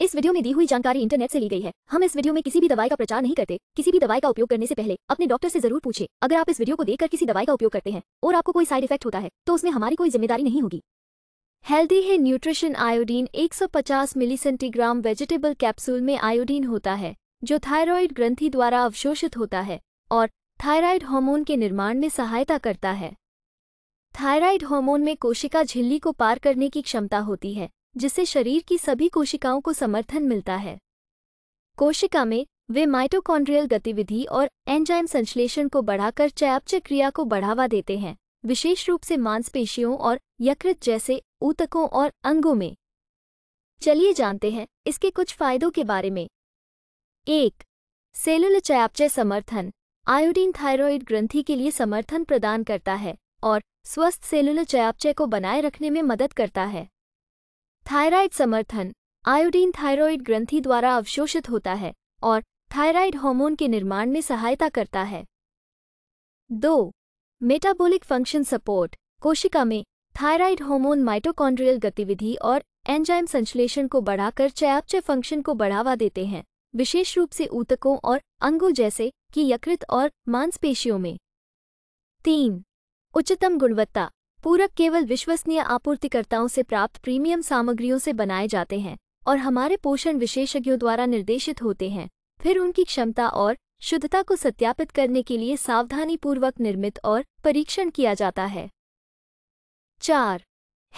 इस वीडियो में दी हुई जानकारी इंटरनेट से ली गई है हम इस वीडियो में किसी भी दवाई का प्रचार नहीं करते किसी भी दवाई का उपयोग करने से पहले अपने डॉक्टर से जरूर पूछे अगर आप इस वीडियो को देखकर किसी दवाई का उपयोग करते हैं और आपको कोई साइड इफेक्ट होता है तो उसमें हमारी कोई जिम्मेदारी नहीं होगी हेल्दी है न्यूट्रिशन आयोडीन एक मिली सेंटीग्राम वेजिटेबल कैप्सूल में आयोडीन होता है जो थायरॉयड ग्रंथि द्वारा अवशोषित होता है और थायरॉयड हार्मोन के निर्माण में सहायता करता है थायराइड हार्मोन में कोशिका झिल्ली को पार करने की क्षमता होती है जिससे शरीर की सभी कोशिकाओं को समर्थन मिलता है कोशिका में वे माइटोकॉन्ड्रियल गतिविधि और एंजाइम संश्लेषण को बढ़ाकर चयापचय क्रिया को बढ़ावा देते हैं विशेष रूप से मांसपेशियों और यकृत जैसे ऊतकों और अंगों में चलिए जानते हैं इसके कुछ फायदों के बारे में एक सेलुल चयापचय समर्थन आयोडीन थायराइड ग्रंथि के लिए समर्थन प्रदान करता है और स्वस्थ सेलुल चयापचय को बनाए रखने में मदद करता है थायराइड समर्थन आयोडीन थायराइड ग्रंथि द्वारा अवशोषित होता है और थायराइड हार्मोन के निर्माण में सहायता करता है दो मेटाबॉलिक फंक्शन सपोर्ट कोशिका में थायराइड हार्मोन माइटोकॉन्ड्रियल गतिविधि और एंजाइम संश्लेषण को बढ़ाकर चयापचय फंक्शन को बढ़ावा देते हैं विशेष रूप से ऊतकों और अंगों जैसे कि यकृत और मांसपेशियों में तीन उच्चतम गुणवत्ता पूरक केवल विश्वसनीय आपूर्तिकर्ताओं से प्राप्त प्रीमियम सामग्रियों से बनाए जाते हैं और हमारे पोषण विशेषज्ञों द्वारा निर्देशित होते हैं फिर उनकी क्षमता और शुद्धता को सत्यापित करने के लिए सावधानीपूर्वक निर्मित और परीक्षण किया जाता है चार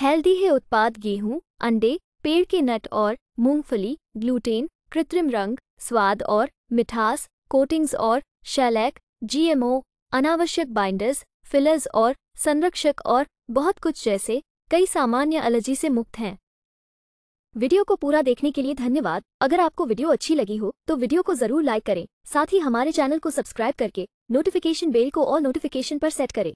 हेल्दी है उत्पाद गेहूं अंडे पेड़ के नट और मूंगफली ग्लूटेन कृत्रिम रंग स्वाद और मिठास कोटिंग्स और शैलैक जीएमओ अनावश्यक बाइंडर्स फिलर्स और संरक्षक और बहुत कुछ जैसे कई सामान्य एलर्जी से मुक्त हैं वीडियो को पूरा देखने के लिए धन्यवाद अगर आपको वीडियो अच्छी लगी हो तो वीडियो को जरूर लाइक करें साथ ही हमारे चैनल को सब्सक्राइब करके नोटिफिकेशन बेल को और नोटिफिकेशन पर सेट करें